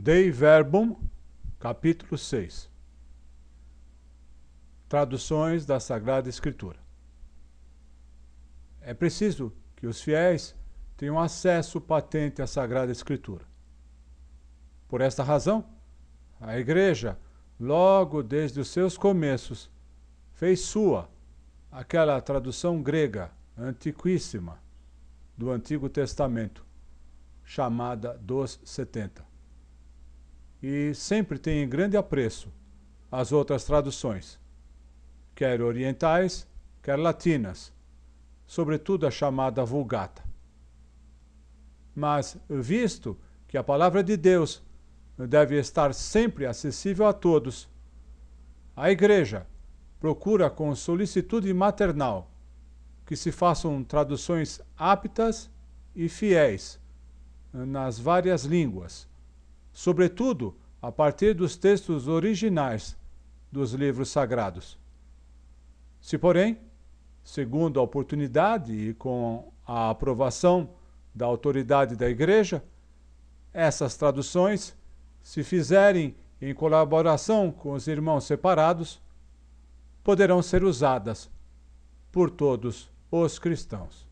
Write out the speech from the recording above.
Dei Verbum, capítulo 6. Traduções da Sagrada Escritura. É preciso que os fiéis tenham acesso patente à Sagrada Escritura. Por esta razão, a Igreja, logo desde os seus começos, fez sua aquela tradução grega antiquíssima do Antigo Testamento, chamada dos 70 e sempre tem grande apreço as outras traduções, quer orientais, quer latinas, sobretudo a chamada Vulgata. Mas, visto que a palavra de Deus deve estar sempre acessível a todos, a Igreja procura com solicitude maternal que se façam traduções aptas e fiéis nas várias línguas sobretudo a partir dos textos originais dos livros sagrados. Se, porém, segundo a oportunidade e com a aprovação da autoridade da Igreja, essas traduções se fizerem em colaboração com os irmãos separados, poderão ser usadas por todos os cristãos.